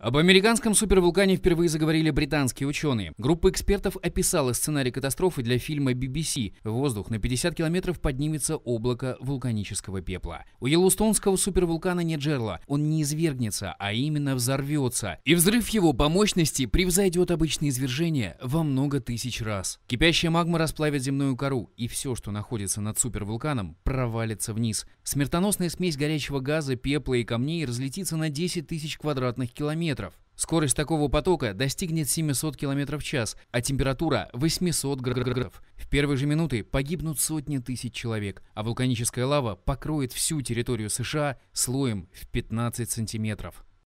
Об американском супервулкане впервые заговорили британские ученые. Группа экспертов описала сценарий катастрофы для фильма BBC. В воздух на 50 километров поднимется облако вулканического пепла. У Йеллоустонского супервулкана нет жерла, он не извергнется, а именно взорвется. И взрыв его по мощности превзойдет обычные извержения во много тысяч раз. Кипящая магма расплавит земную кору, и все, что находится над супервулканом, провалится вниз. Смертоносная смесь горячего газа, пепла и камней разлетится на 10 тысяч квадратных километров километров. Скорость такого потока достигнет 700 км в час, а температура 800 градусов. В первые же минуты погибнут сотни тысяч человек, а вулканическая лава покроет всю территорию США слоем в 15 сантиметров.